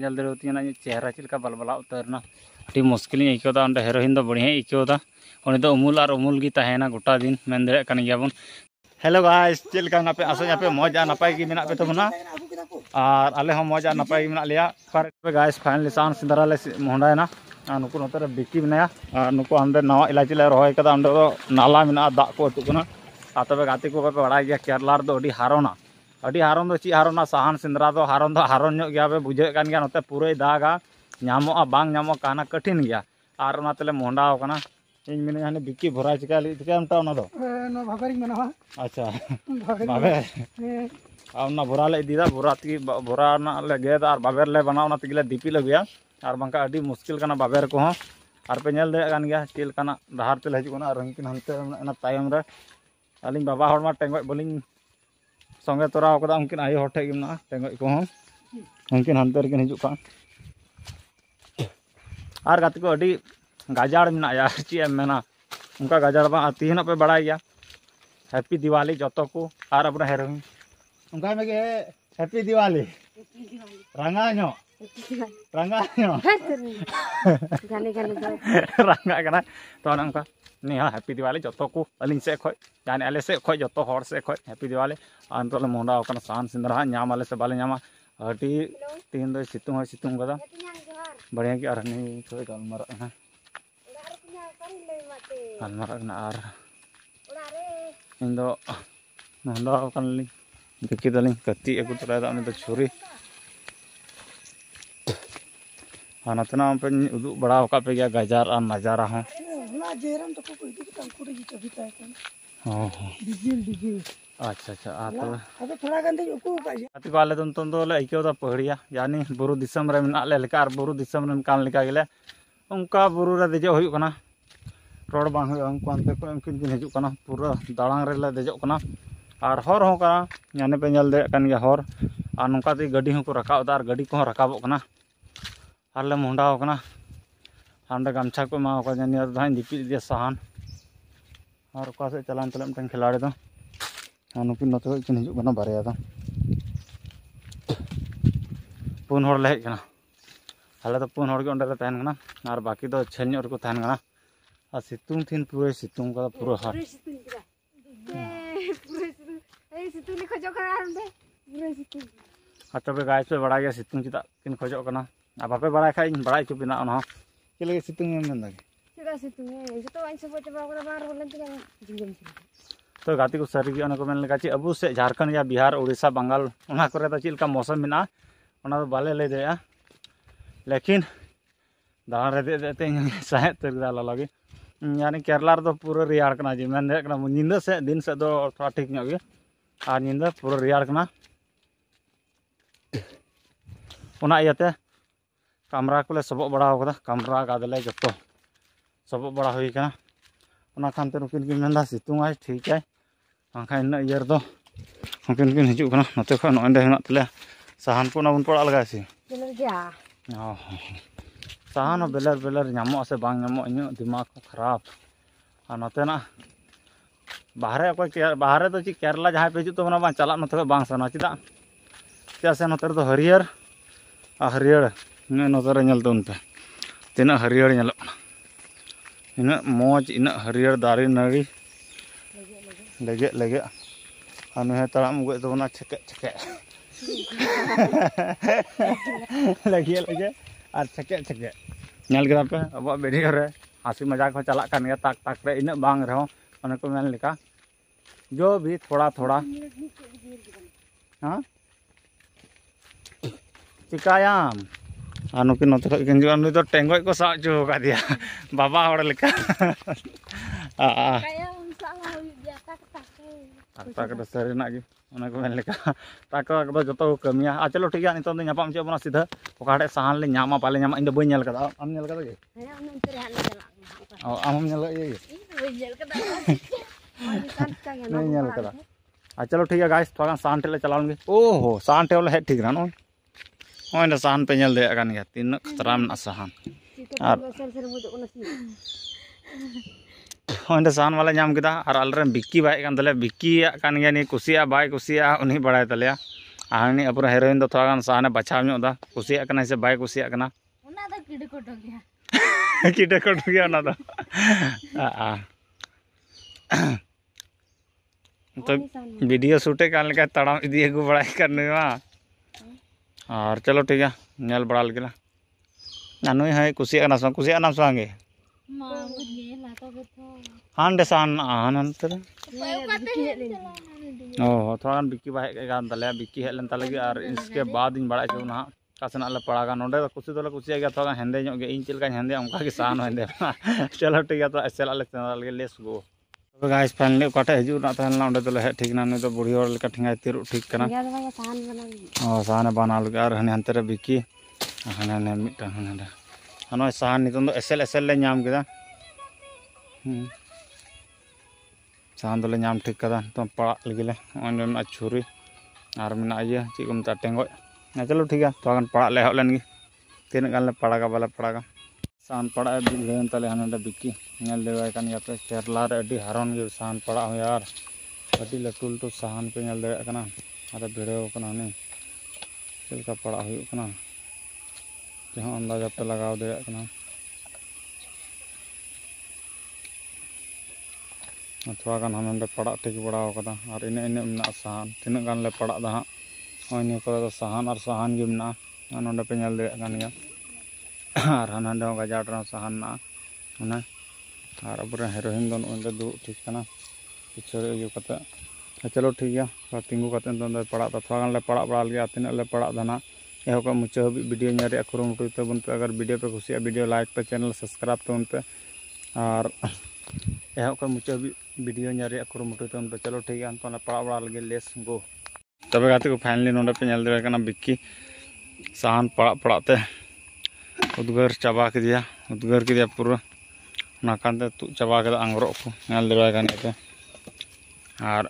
ᱧᱮᱞ ᱫᱟᱲᱮᱣᱟᱛᱤᱧ ᱚᱱᱟ ᱪᱮᱦᱨᱟ ᱪᱮᱫ ᱞᱮᱠᱟ ᱵᱟᱞᱵᱟᱞᱟ ᱩᱛᱟᱹᱨᱱᱟ ᱟᱹᱰᱤ ᱢᱩᱥᱠᱤᱞᱤᱧ ᱟᱹᱭᱠᱟᱹᱣᱫᱟ ᱚᱸᱰᱮ ᱦᱤᱨᱳᱭᱤᱱ ᱫᱚ ᱵᱟᱹᱲᱤᱭᱟᱹᱧ ᱟᱹᱭᱠᱟᱹᱣᱫᱟ ᱩᱱᱤ ᱫᱚ ᱩᱢᱩᱞ ᱟᱨ ᱩᱢᱩᱞ ᱜᱮ ᱛᱟᱦᱮᱱᱟ ᱜᱚᱴᱟ ᱫᱤᱱ ᱢᱮᱱ ᱫᱟᱲᱮᱭᱟᱜ ᱠᱟᱱ ᱜᱮᱭᱟᱵᱚᱱ हेलो गाइस चल का नापे आशा नापे मौजा नपाई की मेना पे तबना और आले हम मौजा नपाई मेना लिया पर गाइस फाइनली सान सिंदरा ले मोंडा ना और नुकु नतर बिकी बनाया और नुकु अंदर नवा इलाची ले रोय कदा अंदर नाला मेना दा को टुकना आ तबे गाते को पे बड़ा गया केरला दो अडी हारोना अभी हारन चीज़ हारना सहान सेन्द्रा हारन हारन पे बुझे नोते पूरे दागाम कहना कठिन गया और मंडावना इन मे हाँ बिकी भरा चिका चिका अच्छा बाबे भरा लेदा भरा ती भरा गेद और बाबे बनावना तीगे दीपी लगेगा और बाका मुश्किल कर बाबे को पेल दिन गया चलना डहारे हजार रंगकिन हाँ तयमें अली बाबा हम टेगज बोली ᱥᱚᱸᱜᱮ ᱛᱚᱨᱟᱣ ᱠᱟᱫᱟ ᱩᱱᱠᱤᱱ ᱟᱭᱳ ᱦᱚᱲ ᱴᱷᱮᱡ ᱜᱮ ᱢᱮᱱᱟᱜᱼᱟ ᱴᱮᱸᱜᱚᱡ ᱠᱚᱦᱚᱸ ᱩᱱᱠᱤᱱ ᱦᱟᱱᱛᱮ ᱨᱮᱠᱤᱱ ᱦᱤᱡᱩᱜ ᱠᱟᱱ ᱟᱨ ᱜᱟᱛᱮ ᱠᱚ ᱟᱹᱰᱤ ᱜᱟᱡᱟᱲ ᱢᱮᱱᱟᱭᱟ ᱟᱨ ᱪᱮᱫ ᱮᱢ ᱢᱮᱱᱟ उनका गजर बा आती है ना पे बड़ा गया हैप्पी दिवाली जोतो को और अपना हेरोइन उनका मैं के हैप्पी दिवाली रंगा नो रंगा नो रंगा करना तो उनका हेपी दिवाली जो को अली से खाने अले से खो से खो हेपी दिवाली नित सान सिंदर हाँ नाम अले से बाले नाम हटी तीन दो सितुंग का बढ़िया की अरनी खो गलमार है गलमार मुंडाली देखी कती अगू तलाद छुरी हाँ नातना पे उदू बड़ा पे गजार नजारा हूँ जेरम तो कोई दी तम अच्छा अच्छा हाँ, तो तो तो पहड़िया यानी बुरु दिसम रे मना ले रोड बांग होय उनकिन दिन हजु पूरा दाड़ांग रे ले और हर हो कना पे नल दे हर और नोका गाड़ी हो को रखा गाड़ी को रखाबो और ले ᱟᱨ ᱚᱸᱰᱮ ᱜᱟᱢᱪᱷᱟ ᱠᱚ ᱮᱢᱟᱣ ᱠᱚᱣᱟ ᱡᱟᱹᱱᱤ ᱟᱫᱚ ᱦᱟᱸᱜ ᱫᱤᱯᱤᱞ ᱤᱫᱤᱭᱟ ᱥᱟᱦᱟᱱ ᱟᱨ ᱚᱠᱟ ᱥᱮᱫ ᱪᱟᱞᱟᱣ ᱪᱟᱞᱟᱜ ᱢᱤᱫᱴᱟᱝ ᱠᱷᱮᱞᱟᱲᱤ ᱫᱚ ᱟᱨ ᱱᱩᱠᱤᱱ ᱱᱚᱛᱮ ᱠᱷᱚᱡ ᱠᱤᱱ ᱦᱤᱡᱩᱜ ᱠᱟᱱᱟ ᱵᱟᱨᱭᱟ ᱫᱚ ᱯᱩᱱ ᱦᱚᱲ ᱞᱮ ᱦᱮᱡ ᱠᱟᱱᱟ ᱟᱞᱮ ᱫᱚ ᱯᱩᱱ ᱦᱚᱲ ᱜᱮ ᱚᱸᱰᱮ ᱞᱮ ᱛᱟᱦᱮᱱ ᱠᱟᱱᱟ ᱟᱨ ᱵᱟᱹᱠᱤ ᱫᱚ ᱪᱷᱮᱞ ᱧᱚᱜ ᱨᱮᱠᱚ ᱛᱟᱦᱮᱱ ᱠᱟᱱᱟ ᱟᱨ ᱥᱤᱛᱩᱝ ᱛᱷᱤᱱ ᱯᱩᱨᱟᱹᱭ ᱥᱤᱛᱩᱝ ᱠᱟᱫᱟ ᱯᱩᱨᱟᱹ ᱦᱟᱴ ᱥᱤᱛᱩᱝ ᱞᱮ ᱠᱷᱚᱡᱚᱜ ᱠᱟᱱᱟ ᱟᱨ ᱚᱸᱰᱮ ᱯᱩᱨᱟᱹ ᱥᱤᱛᱩᱝ ᱟᱨ ᱛᱚᱵᱮ ᱜᱟᱭ ᱯᱮ ᱵᱟᱲᱟᱭ ᱜᱮᱭᱟ ᱥᱤᱛᱩᱝ ᱪᱮᱫᱟᱜ ᱠᱤᱱ ᱠᱷᱚᱡᱚᱜ ᱠᱟᱱᱟ ᱟᱨ ᱵᱟᱯᱮ ᱵᱟᱲᱟᱭ ᱠᱷᱟᱡ ᱤᱧ ᱵᱟᱲᱟᱭ ᱦᱚᱪᱚ ᱵᱮᱱᱟ ᱚᱱᱟ ᱦᱚᱸ ᱪᱮᱫ ᱞᱟᱹᱜᱤᱫ ᱥᱤᱛᱩᱝ ᱮᱢ ᱢᱮᱱᱫᱟ ᱪᱮᱫᱟᱜ ᱥᱤᱛᱩᱝ ᱮ ᱡᱚᱛᱚ ᱵᱟᱹᱧ ᱥᱚᱵᱚ ᱪᱟᱵᱟ ᱠᱟᱱᱟ ᱵᱟᱝ ᱨᱚᱲ ᱞᱮᱱᱛᱮ ᱡᱤᱝᱜᱟᱹᱢ तो गाती को सारी ᱚᱱᱟ ᱠᱚ ᱢᱮᱱ ᱞᱮᱠᱟ ᱪᱮᱫ ᱟᱵᱚ ᱥᱮ ᱡᱷᱟᱲᱠᱷᱚᱸᱰ ᱭᱟ ᱵᱤᱦᱟᱨ ᱩᱲᱤᱥᱥᱟ ᱵᱟᱝᱜᱟᱞ ᱚᱱᱟ ᱠᱚᱨᱮ ᱫᱚ ᱪᱮᱫ ᱞᱮᱠᱟ ᱢᱳᱥᱚᱢ ᱢᱮᱱᱟᱜᱼᱟ ᱚᱱᱟ ᱫᱚ ᱵᱟᱞᱮ ᱞᱟᱹᱭ ᱫᱟᱲᱮᱭᱟᱜᱼᱟ ᱞᱮᱠᱤᱱ ᱫᱟᱬᱟᱱ ᱨᱮ ᱫᱮᱡ ᱫᱮᱡᱛᱮ ᱤᱧ ᱥᱟᱦᱮᱫ ᱩᱛᱟᱹᱨ ᱠᱮᱫᱟ ᱞᱚᱞᱚᱜᱮ ᱭᱟᱱᱤ ᱠᱮᱨᱞᱟ ᱨᱮᱫᱚ ᱯᱩᱨᱟᱹ ᱨᱮᱭᱟᱲ ᱠᱟᱱᱟ ᱡᱮ ᱢᱮᱱ ᱫᱟᱲᱮᱭᱟᱜ ᱠᱟᱱᱟ ᱧᱤᱫᱟᱹ ᱥᱮᱫ ᱫᱤᱱ ᱥᱮᱫ ᱫᱚ ᱛᱷᱚᱲᱟ ᱴᱷᱤᱠ ᱧᱚᱜ ᱜᱮ ᱟᱨ ᱧᱤᱫᱟᱹ ᱯᱩᱨᱟᱹ ᱨᱮᱭᱟᱲ ᱠᱟᱱᱟ ᱚᱱᱟ ᱤᱭᱟᱹᱛᱮ कमरा को सबक बड़ा कमरा गादले जो तो सब बड़ा खानते नुकिन सितुंगा ठीक है बाखा इन इयर दो नुकिन हजूँ नाते खा ना हे तेल सहान को बन पड़ा लगे सहान बेलर बेलर नाम से बांग दिमाग को खराब नातेना तो बाहर अको बाहर तो ची केरला जहाँ पे हजूतना चलना चेदा चाहे नोते हरियर नज़ारा नलते तना हरियर इन मज इन हरियर दारे नारी लगे लगे और नुहे तड़ाम गबना छेके छेके लगे लगे और छेके छेके पे अब बेडी घर हसी मजाक हो चलान तक तक पे इन बांग रहे जो भी थोड़ा थोड़ा हाँ चिकायाम anu ki notok ikan juga anu itu tenggok ikut sak juga dia bapa orang leka tak tak ada sering lagi mana aku main leka tak tak ada jatuh kemia aja lo tiga nih tante nyapa mencoba nasi dah pokoknya sahan le nyama paling nyama indah bunyi lekat am nyala kata lagi am nyala iya iya ini nyala kata aja lo tiga guys tuangan santai le calon gitu oh santai oleh head tiga nih ᱱᱚᱜᱼᱚᱭ ᱥᱟᱦᱟᱱ ᱯᱮ ᱧᱮᱞ ᱫᱟᱲᱮᱭᱟᱜ ᱠᱟᱱ ᱜᱮᱭᱟ ᱛᱤᱱᱟᱹᱜ ᱠᱷᱛᱨᱟ ᱢᱮᱱᱟᱜᱼᱟ ᱥᱟᱦᱟᱱ ᱟᱨ ᱚᱸᱰᱮ ᱥᱟᱦᱟᱱ ᱢᱟᱞᱮ ᱧᱟᱢ ᱠᱮᱫᱟ ᱟᱨ ᱟᱞᱮᱨᱮᱱ ᱵᱤᱠᱤ ᱵᱟᱭ ᱠᱟᱱ ᱛᱟᱞᱮᱭᱟ ᱵᱤᱠᱤᱭᱟᱜ ᱠᱟᱱ ᱜᱮᱭᱟ ᱱᱤᱭᱟᱹ ᱠᱩᱥᱤᱭᱟᱜᱼᱟ ᱵᱟᱭ ᱠᱩᱥᱤᱭᱟᱜᱼᱟ ᱩᱱᱤ ᱵᱟᱲᱟᱭ ᱛᱟᱞᱮᱭᱟ ᱟᱨ ᱩᱱᱤ ᱟᱵᱚᱨᱮᱱ ᱦᱤᱨᱳᱭᱤᱱ ᱫᱚ ᱛᱷᱚᱲᱟ ᱜᱟᱱ ᱥᱟᱦᱟᱱᱮ ᱵᱟᱪᱷᱟᱣ ᱧᱚᱜ ᱮᱫᱟ ᱠᱩᱥᱤᱭᱟᱜ ᱠᱟᱱᱟᱭ ᱥᱮ ᱵᱟᱭ ᱠᱩᱥᱤᱭᱟᱜ ᱠᱟᱱᱟ ᱚᱱᱟ ᱫᱚ ᱠᱤᱰᱟᱹ ᱠᱚᱴᱚ ᱜᱮᱭᱟ ᱠᱤᱰᱟᱹ ᱠᱚᱴᱚ ᱜᱮᱭᱟ ᱚᱱᱟ ᱫᱚ तो वीडियो शूटे कर लेकर तड़ाम दिए गुबड़ा करने में और चलो ठीक है नल बड़ा लगे नानू हाँ कुछ ना कुछ ना हाँ डे सान हाँ, हाँ ओ थोड़ा बिकी बाहर बिकी हेलन ताले और इसके बाद इन बड़ा चुना हाँ कसना अल पड़ा नोडे कुछ तो कुछ तो थोड़ा हेंदे इन चलका हेंदे उनका सान हेंदे चलो ठीक है तो ऐसे लेस गो ᱛᱚ ᱜᱟᱭᱤᱥ ᱯᱷᱟᱭᱱᱟᱞᱤ ᱚᱠᱟᱴᱷᱮᱡ ᱦᱤᱡᱩᱜ ᱨᱮᱱᱟᱜ ᱛᱟᱦᱮᱸ ᱞᱮᱱᱟ ᱚᱸᱰᱮ ᱫᱚᱞᱮ ᱦᱮᱡ ᱴᱷᱤᱠ ᱮᱱᱟ ᱱᱩᱭ ᱫᱚ ᱵᱩᱲᱦᱤ ᱦᱚᱲ ᱞᱮᱠᱟ ᱴᱷᱮᱸᱜᱟᱭ ᱛᱤᱨᱩᱜ ᱴᱷᱤᱠ ᱠᱟᱱᱟ ᱚ ᱥᱟᱦᱟᱱᱮ ᱵᱟᱱᱟᱣ ᱞᱟᱹᱜᱤᱫ ᱟᱨ ᱦᱟᱱᱮ ᱦᱟᱱᱛᱮ ᱨᱮ ᱵᱤᱠᱤ ᱟᱨ ᱦᱟᱱᱮ ᱦᱟᱱᱮ ᱢᱤᱫᱴᱟᱝ ᱦᱟᱱᱮ ᱦᱟᱸᱰᱮ ᱟᱨ ᱱᱚᱜᱼᱚᱭ ᱥᱟᱦᱟᱱ ᱱᱤᱛᱚᱝ ᱫᱚ ᱮᱥᱮᱞ ᱮᱥᱮᱞ ᱞᱮ ᱧᱟᱢ ᱠᱮᱫᱟ ᱦᱮᱸ ᱥᱟᱦᱟᱱ ᱫᱚᱞᱮ ᱧᱟᱢ ᱴᱷᱤᱠ ᱠᱟᱫᱟ ᱱᱤᱛᱚᱝ ᱯᱟᱲᱟᱜ ᱞᱟᱹᱜᱤᱫ ᱞᱮ ᱱᱚᱜᱼᱚᱭ ᱱᱚᱰᱮ ᱢᱮᱱᱟᱜᱼᱟ ᱪᱷᱩᱨᱤ ᱟᱨ ᱢᱮᱱᱟᱜᱼᱟ ᱤᱭᱟᱹ ᱪᱮᱫ ᱠᱚ ᱢᱮᱛᱟᱜᱼᱟ ᱴᱮᱸᱜᱚᱡ ᱪᱚᱞᱚ ᱴᱷᱤᱠ ᱜᱮᱭᱟ ᱛᱷᱚᱲᱟ ᱜᱟᱱ ᱯᱟᱲᱟᱜ ᱞᱮ ᱮᱦᱚᱵ ᱞᱮᱱᱜᱮ ᱛᱤᱱᱟᱹᱜ ᱜᱟᱱ ᱞᱮ ᱯᱟᱲᱟᱜᱟ ᱵᱟᱞᱮ ᱯᱟᱲᱟᱜᱟ सान पड़ा बिल होता है ना बिकी लेकिन या पे केरला हारन गए सान पड़ा हो यार अभी लटू लटू सहान पे नल दाते भिड़ोनी चलका पड़ा होना जहाँ अंदाजा पे लगा दाना थोड़ा हमें पड़ा ठीक बड़ा और इन इन मे सहान तीन पड़ा दा हाँ हाँ इन सहान और सहान गए ना पे नल दाना गजाट सहाना अब हिरोन ठीक पिछड़े चलो ठीक है तीगू करते पड़ा थोड़ा गाँव पड़ा पड़ा लगे तीन पड़ा ना एहब मुचो हम भिडियो कुरुटन पे अगर भिडियो पे कुछ भिडियो लाइक पे चैनल सब्सक्राइब तब पे और एहब मुचो हम भिडियो कुरुटन पे चलो ठीक है पड़ा पड़ा लगे लेस गो तब गाते फाइनली नापे बिकी सहान पड़ा पड़ा udgar coba ke dia udgar ke dia pura nakan deh tuh coba ke angrokku ngal deh kan itu har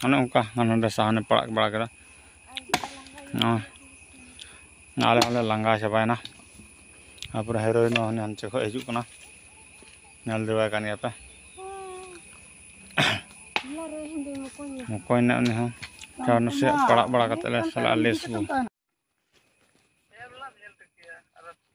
ane unka ane udah sahane pelak pelak kira nah ngale ngale langga coba ya nah apur heroin oh nih anjir kok ejuk nah apa, deh kan ya teh mukoin ya nih ha karena sih pelak pelak kata lah salah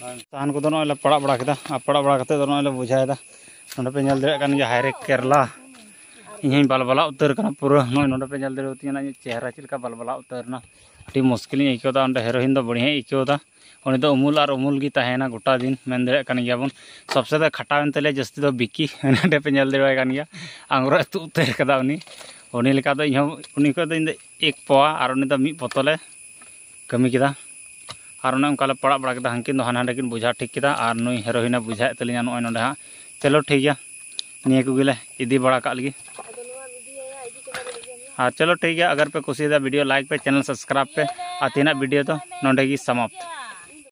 ᱛᱟᱦᱟᱱ ᱠᱚᱫᱚ ᱱᱚᱜᱼᱚᱭ ᱞᱮ ᱯᱟᱲᱟᱜ ᱵᱟᱲᱟ ᱠᱮᱫᱟ ᱟᱨ ᱯᱟᱲᱟᱜ ᱵᱟᱲᱟ ᱠᱟᱛᱮᱫ ᱫᱚ ᱱᱚᱜᱼᱚᱭ ᱞᱮ ᱵᱩᱡᱷᱟᱹᱣᱮᱫᱟ ᱱᱚᱰᱮ ᱯᱮ ᱧᱮᱞ ᱫᱟᱲᱮᱭᱟᱜ ᱠᱟᱱ ᱜᱮᱭᱟ ᱦᱟᱭᱨᱮ ᱠᱮᱨᱞᱟ ᱤᱧᱦᱚᱸᱧ ᱵᱟᱞᱵᱟᱞᱟ ᱩᱛᱟᱹᱨ ᱠᱟᱱᱟ ᱯᱩᱨᱟᱹ ᱱᱚᱜᱼᱚᱭ ᱱᱚᱰᱮ ᱯᱮ ᱧᱮᱞ ᱫᱟᱲᱮᱭᱟᱛᱤᱧᱟ ᱤᱧᱟᱹᱜ ᱪᱮᱦᱨᱟ ᱪᱮᱫ ᱞᱮᱠᱟ ᱵᱟᱞᱵᱟᱞᱟ ᱩᱛᱟᱹᱨᱱᱟ ᱟᱹᱰᱤ ᱢᱩᱥᱠᱤᱞᱤᱧ ᱟᱹᱭᱠᱟᱹᱣᱫᱟ ᱚᱸᱰᱮ ᱦᱤᱨᱳᱭᱤᱱ ᱫᱚ ᱵᱟᱹᱲᱤᱭᱟᱹᱧ ᱟᱹᱭᱠᱟᱹᱣᱫᱟ ᱩᱱᱤ ᱫᱚ ᱩᱢᱩᱞ ᱟᱨ ᱩᱢᱩᱞ ᱜᱮ ᱛᱟᱦᱮᱱᱟ ᱜᱚᱴᱟ ᱫᱤᱱ ᱢᱮᱱ ᱫᱟᱲᱮᱭᱟᱜ ᱠᱟᱱ ᱜᱮᱭᱟᱵᱚᱱ ᱥᱚᱵᱥᱮ ᱫᱚ ᱠᱷᱟᱴᱟᱣᱮᱱ ᱛᱟᱞᱮᱭᱟ ᱡᱟᱹᱥᱛᱤ ᱫᱚ ᱵᱤᱠᱤ ᱱᱚᱰᱮ ᱯᱮ ᱧᱮᱞ ᱫᱟᱲᱮᱭᱟᱭ ᱠᱟᱱ ᱜᱮᱭᱟ ᱟᱝᱨᱚ ᱟᱹᱛᱩ ᱩᱛᱟᱹᱨ ᱠᱟᱫᱟ ᱩᱱᱤ ᱩᱱᱤ ᱞᱮᱠᱟ ᱫᱚ ᱤᱧᱦᱚᱸ ᱩᱱᱤ ᱠᱷᱚᱡ ᱫᱚ ᱤᱧ ᱫᱚ ᱮᱠ ᱯᱚᱣᱟ ᱟᱨ ᱩᱱᱤ ᱫᱚ ᱢᱤᱫ ᱵᱚᱛᱚᱞᱮ ᱠᱟᱹᱢᱤ ᱠᱮᱫᱟ और नो अंका पड़ा बड़ा हाँ किन हाँ हाँ बुझा ठीक किया और नई हिरोना बुझा तली ना चलो ठीक है निकले इदी बड़ा कागे हाँ चलो ठीक है अगर पे कुछ वीडियो लाइक पे चैनल सब्सक्राइब पे और तीन वीडियो तो नोगी समाप्त